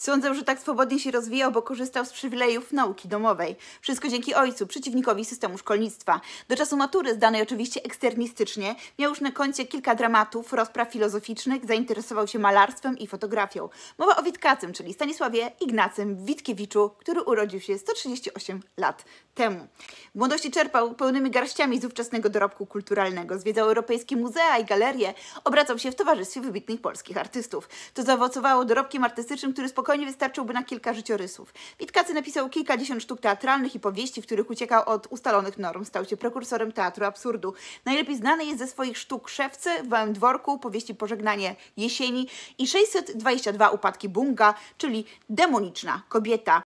Sądzę, że tak swobodnie się rozwijał, bo korzystał z przywilejów nauki domowej. Wszystko dzięki ojcu, przeciwnikowi systemu szkolnictwa. Do czasu matury, zdanej oczywiście eksternistycznie, miał już na koncie kilka dramatów, rozpraw filozoficznych, zainteresował się malarstwem i fotografią. Mowa o Witkacym, czyli Stanisławie Ignacym Witkiewiczu, który urodził się 138 lat temu. W młodości czerpał pełnymi garściami z ówczesnego dorobku kulturalnego. Zwiedzał europejskie muzea i galerie, obracał się w towarzystwie wybitnych polskich artystów. To zaowocowało dorobkiem artystycznym, który spokojnie spokojnie wystarczyłby na kilka życiorysów. Witkacy napisał kilkadziesiąt sztuk teatralnych i powieści, w których uciekał od ustalonych norm. Stał się prekursorem teatru absurdu. Najlepiej znany jest ze swoich sztuk Szewcy, w Wałem Dworku, powieści Pożegnanie Jesieni i 622 Upadki Bunga, czyli demoniczna kobieta